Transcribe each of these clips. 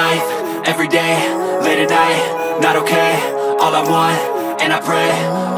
life, every day, late at night, not okay All I want, and I pray,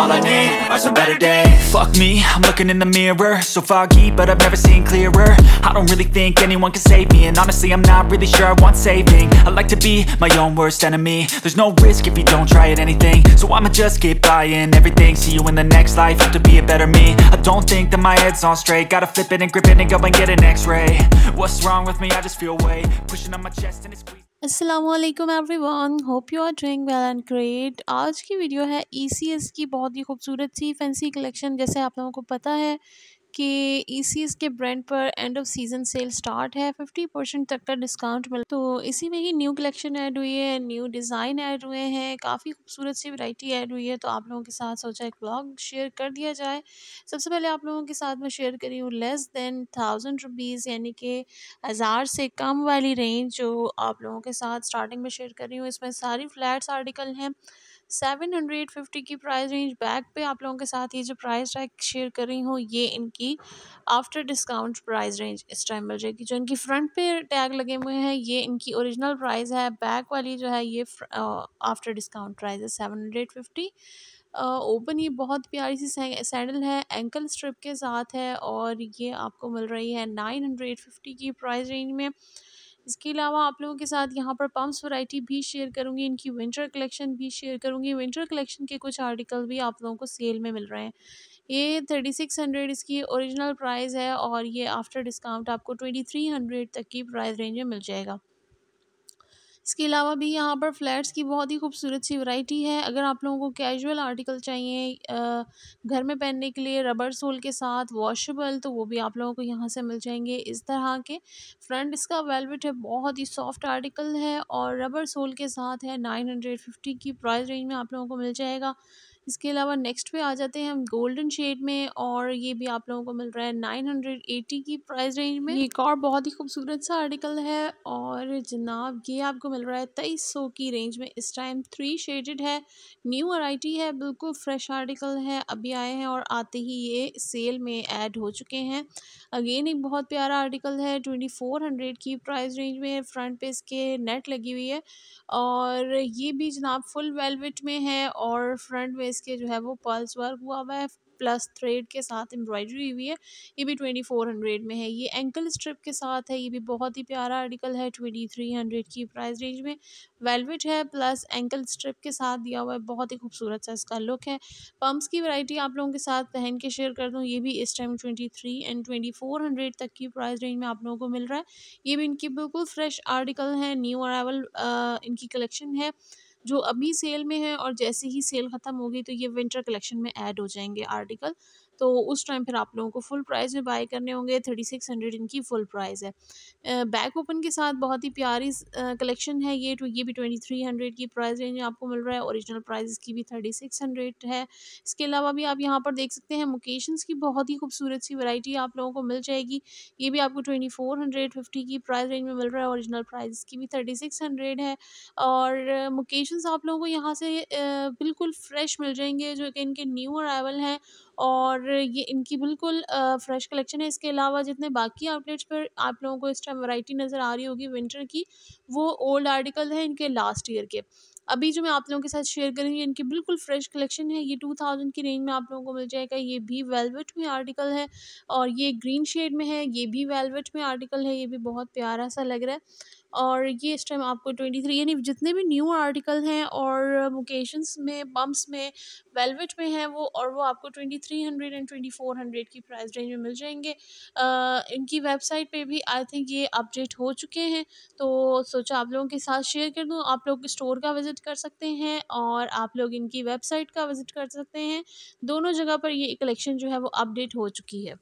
all I need are some better days Fuck me, I'm looking in the mirror So foggy, but I've never seen clearer I don't really think anyone can save me And honestly, I'm not really sure I want saving I like to be my own worst enemy There's no risk if you don't try at anything So I'ma just keep buying everything See you in the next life, have to be a better me I don't think that my head's on straight Gotta flip it and grip it and go and get an x-ray What's wrong with me? I just feel weight Pushing on my chest and it's squeezing असलम everyone hope you are doing well and great आज की video है ई e की बहुत ही खूबसूरत सी fancy collection जैसे आप लोगों को पता है कि ई e के ब्रांड पर end of season sale start है फिफ्टी परसेंट तक का डिस्काउंट मिल तो इसी में ही न्यू कलेक्शन ऐड हुई है न्यू डिज़ाइन ऐड हुए हैं काफ़ी खूबसूरत सी वैरायटी ऐड हुई है तो आप लोगों के साथ सोचा एक ब्लॉग शेयर कर दिया जाए सबसे पहले आप लोगों के साथ मैं शेयर करी हूँ लेस देन थाउजेंड रुपीज़ यानी कि हज़ार से कम वाली रेंज जो आप लोगों के साथ स्टार्टिंग में शेयर कर रही हूँ इसमें सारी फ्लैट्स आर्टिकल हैं सेवन हंड्रेड फिफ्टी की प्राइस रेंज बैक पे आप लोगों के साथ ये जो प्राइस टैग शेयर कर रही हूँ ये इनकी आफ्टर डिस्काउंट प्राइस रेंज इस टाइम मिल जाएगी जो इनकी फ्रंट पे टैग लगे हुए हैं ये इनकी ओरिजिनल प्राइस है बैक वाली जो है ये आफ्टर डिस्काउंट प्राइस है सेवन हंड्रेड फिफ्टी ओपन ये बहुत प्यारी सी सैंडल है एंकल स्ट्रिप के साथ है और ये आपको मिल रही है नाइन हंड्रेड फिफ्टी की प्राइस रेंज में इसके अलावा आप लोगों के साथ यहाँ पर पम्प्स वैरायटी भी शेयर करूँगी इनकी विंटर कलेक्शन भी शेयर करूँगी विंटर कलेक्शन के कुछ आर्टिकल भी आप लोगों को सेल में मिल रहे हैं ये थर्टी सिक्स हंड्रेड इसकी ओरिजिनल प्राइस है और ये आफ्टर डिस्काउंट आपको ट्वेंटी थ्री हंड्रेड तक की प्राइस रेंज में मिल जाएगा इसके अलावा भी यहाँ पर फ्लैट्स की बहुत ही खूबसूरत सी वैरायटी है अगर आप लोगों को कैजुअल आर्टिकल चाहिए घर में पहनने के लिए रबर सोल के साथ वॉशेबल तो वो भी आप लोगों को यहाँ से मिल जाएंगे इस तरह के फ्रंट इसका वेलवेट है बहुत ही सॉफ्ट आर्टिकल है और रबर सोल के साथ है नाइन हंड्रेड फिफ्टी की प्राइस रेंज में आप लोगों को मिल जाएगा इसके अलावा नेक्स्ट पे आ जाते हैं हम गोल्डन शेड में और ये भी आप लोगों को मिल रहा है नाइन हंड्रेड एटी की प्राइस रेंज में एक और बहुत ही खूबसूरत सा आर्टिकल है और जनाब ये आपको मिल रहा है तेईस सौ की रेंज में इस टाइम थ्री शेडेड है न्यू वराइटी है बिल्कुल फ्रेश आर्टिकल है अभी आए हैं और आते ही ये सेल में एड हो चुके हैं अगेन एक बहुत प्यारा आर्टिकल है ट्वेंटी फोर हंड्रेड की प्राइस रेंज में फ्रंट पे इसके नेट लगी हुई है और ये भी जनाब फुल वेलवेट में है और फ्रंट में इसके जो है वो पर्ल्स वर्क हुआ हुआ है प्लस थ्रेड के साथ एम्ब्रॉयडरी हुई है ये भी ट्वेंटी फोर हंड्रेड में है ये एंकल स्ट्रिप के साथ है ये भी बहुत ही प्यारा आर्टिकल है ट्वेंटी थ्री हंड्रेड की प्राइस रेंज में वेलवेट है प्लस एंकल स्ट्रिप के साथ दिया हुआ है बहुत ही खूबसूरत सा इसका लुक है पम्प्स की वैरायटी आप लोगों के साथ पहन के शेयर कर दूँ ये भी इस time twenty three and twenty four hundred तक की प्राइस रेंज में आप लोगों को मिल रहा है ये भी इनकी बिल्कुल फ्रेश आर्टिकल है न्यू अरावल इनकी कलेक्शन है जो अभी सेल में है और जैसे ही सेल ख़त्म होगी तो ये विंटर कलेक्शन में ऐड हो जाएंगे आर्टिकल तो उस टाइम फिर आप लोगों को फुल प्राइस में बाय करने होंगे थर्टी सिक्स हंड्रेड इनकी फुल प्राइस है बैक ओपन के साथ बहुत ही प्यारी कलेक्शन है ये तो ये भी ट्वेंटी थ्री हंड्रेड की प्राइस रेंज आपको मिल रहा है ओरिजिनल प्राइस इसकी भी थर्टी सिक्स हंड्रेड है इसके अलावा भी आप यहाँ पर देख सकते हैं मोकेशंस की बहुत ही खूबसूरत सी वैरायटी आप लोगों को मिल जाएगी ये भी आपको ट्वेंटी फोर हंड्रेड फिफ्टी की प्राइस रेंज में मिल रहा है औरिजिनल प्राइज़ इसकी भी थर्टी सिक्स हंड्रेड है और मोकेशन कलेक्शंस आप लोगों को यहाँ से बिल्कुल फ़्रेश मिल जाएंगे जो कि इनके न्यू अराइवल हैं और ये इनकी बिल्कुल फ़्रेश कलेक्शन है इसके अलावा जितने बाकी आउटलेट्स पर आप लोगों को इस टाइम वैरायटी नज़र आ रही होगी विंटर की वो ओल्ड आर्टिकल हैं इनके लास्ट ईयर के अभी जो मैं आप लोगों के साथ शेयर करूँगी इनकी बिल्कुल फ्रेश कलेक्शन है ये टू थाउजेंड की रेंज में आप लोगों को मिल जाएगा ये भी वेलवेट में आर्टिकल है और ये ग्रीन शेड में है ये भी वेलवेट में आर्टिकल है ये भी बहुत प्यारा सा लग रहा है और ये इस टाइम आपको ट्वेंटी थ्री यानी जितने भी न्यू आर्टिकल हैं और मोकेशंस में बम्प्स में वेलवेट में हैं वो और वो आपको twenty three hundred and twenty four hundred की प्राइस रेंज में मिल जाएंगे आ, इनकी वेबसाइट पे भी आई थिंक ये अपडेट हो चुके हैं तो सोचा आप लोगों के साथ शेयर कर दूँ आप लोग स्टोर का विज़िट कर सकते हैं और आप लोग इनकी वेबसाइट का विज़िट कर सकते हैं दोनों जगह पर ये कलेक्शन जो है वो अपडेट हो चुकी है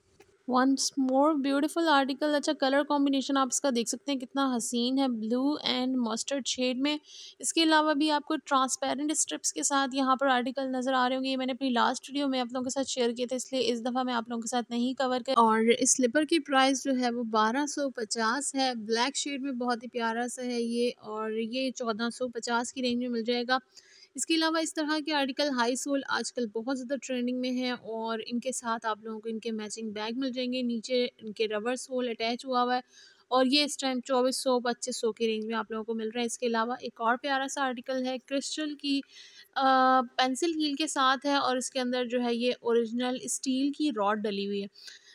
वंस मोर ब्यूटीफुल आर्टिकल अच्छा कलर कॉम्बिनेशन आप इसका देख सकते हैं कितना हसीन है ब्लू एंड मस्टर्ड शेड में इसके अलावा भी आपको ट्रांसपेरेंट स्ट्रिप्स के साथ यहाँ पर आर्टिकल नज़र आ रहे होंगे ये मैंने अपनी लास्ट वीडियो में आप लोगों के साथ शेयर किए थे इसलिए इस दफ़ा मैं आप लोगों के साथ नहीं कवर कर और इस स्लीपर की प्राइस जो है वो बारह सौ पचास है ब्लैक शेड में बहुत ही प्यारा सा है ये और ये चौदह सौ पचास की रेंज में मिल जाएगा इसके अलावा इस तरह के आर्टिकल हाई सोल आजकल बहुत ज़्यादा ट्रेंडिंग में है और इनके साथ आप लोगों को इनके मैचिंग बैग मिल जाएंगे नीचे इनके रबर सोल अटैच हुआ हुआ है और ये इस टाइम चौबीस सौ पच्चीस सौ की रेंज में आप लोगों को मिल रहा है इसके अलावा एक और प्यारा सा आर्टिकल है क्रिस्टल की आ, पेंसिल हील के साथ है और इसके अंदर जो है ये ओरिजिनल स्टील की रॉड डली हुई है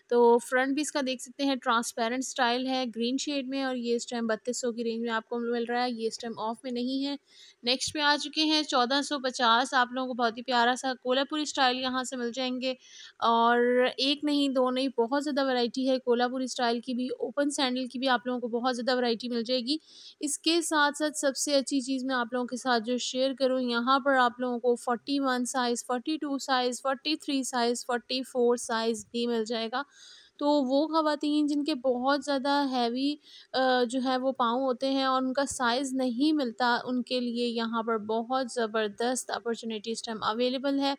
तो फ्रंट भी इसका देख सकते हैं ट्रांसपेरेंट स्टाइल है ग्रीन शेड में और ये इस टाइम बत्तीस सौ की रेंज में आपको मिल रहा है ये इस टाइम ऑफ में नहीं है नेक्स्ट में आ चुके हैं चौदह सौ पचास आप लोगों को बहुत ही प्यारा सा कोल्हापुरी स्टाइल यहाँ से मिल जाएंगे और एक नहीं दो नहीं बहुत ज़्यादा वैरायटी है कोल्हापुरी स्टाइल की भी ओपन सैंडल की भी आप लोगों को बहुत ज़्यादा वैरायटी मिल जाएगी इसके साथ साथ सबसे अच्छी चीज़ मैं आप लोगों के साथ जो शेयर करूँ यहाँ पर आप लोगों को forty one size forty two size forty three size forty four size भी मिल जाएगा तो वो ख़वान जिनके बहुत ज़्यादा हैवी जो है वो पाँव होते हैं और उनका साइज़ नहीं मिलता उनके लिए यहाँ पर बहुत ज़बरदस्त अपॉर्चुनिटी इस टाइम अवेलेबल है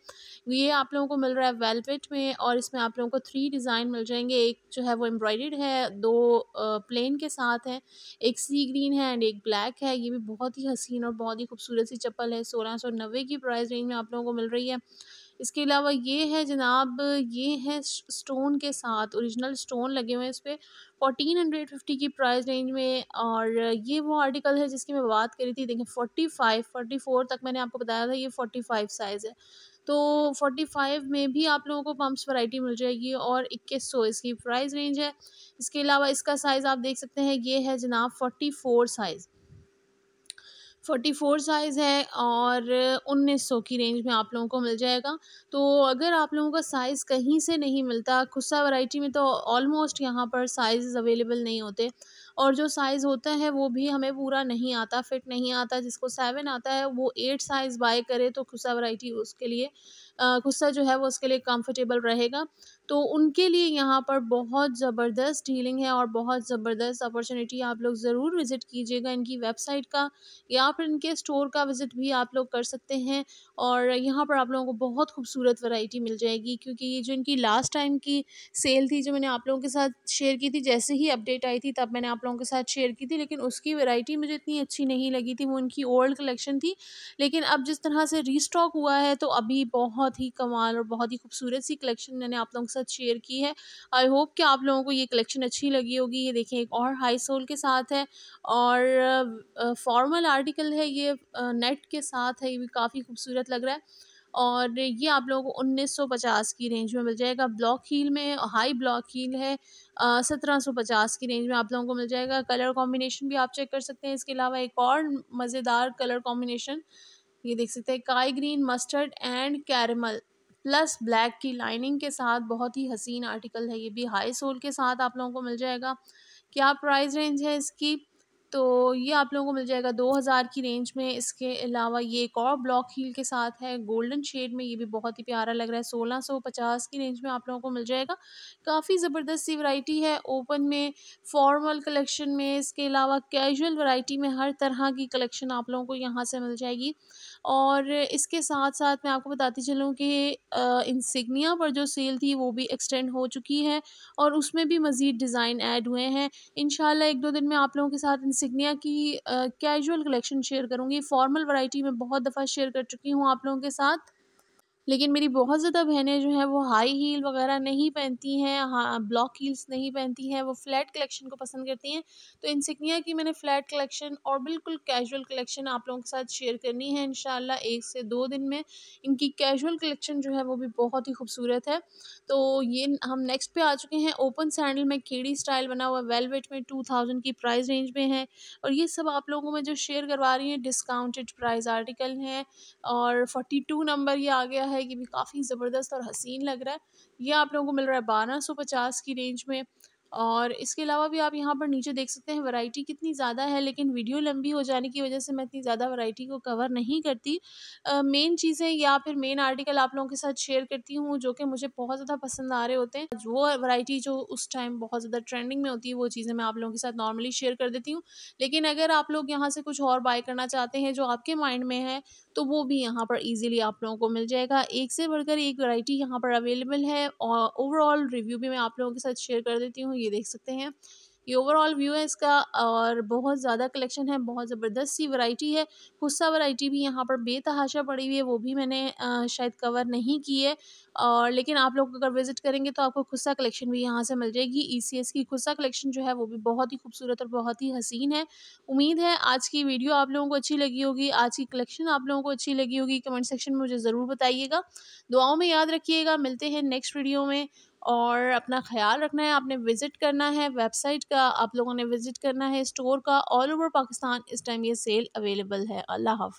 ये आप लोगों को मिल रहा है वेलवेट में और इसमें आप लोगों को थ्री डिज़ाइन मिल जाएंगे एक जो है वो एम्ब्रॉयड है दो प्लेन के साथ हैं एक सी ग्रीन है एंड एक ब्लैक है ये भी बहुत ही हसीन और बहुत ही खूबसूरत सी चप्पल है सोलह सौ नब्बे की प्राइस रेंज में आप लोगों को मिल रही है इसके अलावा ये है जनाब ये है स्टोन के साथ ओरिजिनल स्टोन लगे हुए हैं इस पर फोर्टीन हंड्रेड फिफ्टी की प्राइस रेंज में और ये वो आर्टिकल है जिसकी मैं बात करी थी देखें फोर्टी फाइव फोर्टी फोर तक मैंने आपको बताया था ये फोर्टी फाइव साइज़ है तो फ़ाइव में भी आप लोगों को पम्प्स वैरायटी मिल जाएगी और इक्कीस सौ इसकी प्राइस रेंज है इसके अलावा इसका साइज़ आप देख सकते हैं ये है जनाब forty four size forty four size है और उन्नीस सौ की रेंज में आप लोगों को मिल जाएगा तो अगर आप लोगों का साइज़ कहीं से नहीं मिलता खुस्सा वैरायटी में तो ऑलमोस्ट यहाँ पर साइज़ अवेलेबल नहीं होते और जो साइज़ होता है वो भी हमें पूरा नहीं आता फिट नहीं आता जिसको सेवन आता है वो एट साइज़ बाय करे तो खुस्सा वैरायटी उसके लिए गुस्सा जो है वो उसके लिए कंफर्टेबल रहेगा तो उनके लिए यहाँ पर बहुत ज़बरदस्त डीलिंग है और बहुत ज़बरदस्त अपॉर्चुनिटी आप लोग ज़रूर विज़िट कीजिएगा इनकी वेबसाइट का या फिर इनके स्टोर का विज़िट भी आप लोग कर सकते हैं और यहाँ पर आप लोगों को बहुत खूबसूरत वैरायटी मिल जाएगी क्योंकि ये जो इनकी लास्ट टाइम की सेल थी जो मैंने आप लोगों के साथ शेयर की थी जैसे ही अपडेट आई थी तब मैंने आप लोगों के साथ शेयर की थी लेकिन उसकी वेराइटी मुझे इतनी अच्छी नहीं लगी थी वो इनकी ओल्ड कलेक्शन थी लेकिन अब जिस तरह से रीस्टॉक हुआ है तो अभी बहुत बहुत ही कमाल और बहुत ही खूबसूरत सी कलेक्शन मैंने आप लोगों के साथ शेयर की है आई होप कि आप लोगों को ये कलेक्शन अच्छी लगी होगी ये देखें एक और हाई सोल के साथ है और फॉर्मल आर्टिकल है ये नेट के साथ है ये भी काफ़ी खूबसूरत लग रहा है और ये आप लोगों को 1950 की रेंज में मिल जाएगा ब्लॉक हील में हाई ब्लॉक हील है सत्रह सौ पचास की रेंज में आप लोगों को मिल जाएगा कलर कॉम्बिनेशन भी आप चेक कर सकते हैं इसके अलावा एक और मज़ेदार कलर कॉम्बिनेशन ये देख सकते हैं काई green mustard and caramel plus black की लाइनिंग के साथ बहुत ही हसीन आर्टिकल है ये भी हाई सोल के साथ आप लोगों को मिल जाएगा क्या प्राइस रेंज है इसकी तो ये आप लोगों को मिल जाएगा दो हज़ार की रेंज में इसके अलावा ये एक और ब्लॉक हील के साथ है गोल्डन शेड में ये भी बहुत ही प्यारा लग रहा है सोलह सौ पचास की रेंज में आप लोगों को मिल जाएगा काफ़ी ज़बरदस्त सी वैरायटी है ओपन में फॉर्मल कलेक्शन में इसके अलावा कैजुअल वैरायटी में हर तरह की कलेक्शन आप लोगों को यहाँ से मिल जाएगी और इसके साथ साथ मैं आपको बताती चलूँ कि इंसिग्निया पर जो सेल थी वो भी एक्सटेंड हो चुकी है और उसमें भी मज़ीद डिज़ाइन ऐड हुए हैं इन एक दो दिन में आप लोगों के साथ इंसिग्निया की कैजुअल कलेक्शन शेयर करूँगी फॉर्मल वराइटी में बहुत दफ़ा शेयर कर चुकी हूँ आप लोगों के साथ लेकिन मेरी बहुत ज़्यादा बहनें जो हैं वो हाई हील वगैरह नहीं पहनती हैं हाँ ब्लॉक हील्स नहीं पहनती हैं वो फ्लैट कलेक्शन को पसंद करती हैं तो सिकनिया की मैंने फ्लैट कलेक्शन और बिल्कुल कैजुअल कलेक्शन आप लोगों के साथ शेयर करनी है इन एक से दो दिन में इनकी कैजुअल कलेक्शन जो है वो भी बहुत ही खूबसूरत है तो ये हम नेक्स्ट पे आ चुके हैं ओपन सैंडल में कीड़ी स्टाइल बना हुआ वेलवेट में टू थाउजेंड की प्राइस रेंज में है और ये सब आप लोगों में जो शेयर करवा रही हैं डिस्काउंटेड प्राइस आर्टिकल हैं और फोर्टी टू नंबर ये आ गया है है ये भी काफ़ी ज़बरदस्त और हसीन लग रहा है ये आप लोगों को मिल रहा है बारह सौ पचास की रेंज में और इसके अलावा भी आप यहाँ पर नीचे देख सकते हैं वैरायटी कितनी ज़्यादा है लेकिन वीडियो लंबी हो जाने की वजह से मैं इतनी ज़्यादा वैरायटी को कवर नहीं करती मेन चीज़ें या फिर मेन आर्टिकल आप लोगों के साथ शेयर करती हूँ जो कि मुझे बहुत ज़्यादा पसंद आ रहे होते हैं वो वैरायटी जो उस टाइम बहुत ज़्यादा ट्रेंडिंग में होती है वो चीज़ें मैं आप लोगों के साथ नॉर्मली शेयर कर देती हूँ लेकिन अगर आप लोग यहाँ से कुछ और बाय करना चाहते हैं जो आपके माइंड में है तो वो भी यहाँ पर इजीली आप लोगों को मिल जाएगा एक से बढ़कर एक वैरायटी यहाँ पर अवेलेबल है और ओवरऑल रिव्यू भी मैं आप लोगों के साथ शेयर कर देती हूँ ये देख सकते हैं ये ओवरऑल व्यू है इसका और बहुत ज़्यादा कलेक्शन है बहुत ज़बरदस्त सी वैरायटी है गुस्सा वैरायटी भी यहाँ पर बेतहाशा पड़ी हुई है वो भी मैंने आ, शायद कवर नहीं की है और लेकिन आप लोग अगर विज़िट करेंगे तो आपको खुस्सा कलेक्शन भी यहाँ से मिल जाएगी ई e की खुस्सा कलेक्शन जो है वो भी बहुत ही खूबसूरत और बहुत ही हसीन है उम्मीद है आज की वीडियो आप लोगों को अच्छी लगी होगी आज की कलेक्शन आप लोगों को अच्छी लगी होगी कमेंट सेक्शन में मुझे ज़रूर बताइएगा दुआओं में याद रखिएगा मिलते हैं नेक्स्ट वीडियो में और अपना ख्याल रखना है आपने विज़िट करना है वेबसाइट का आप लोगों ने विज़िट करना है स्टोर का ऑल ओवर पाकिस्तान इस टाइम ये सेल अवेलेबल है अल्लाह हाफ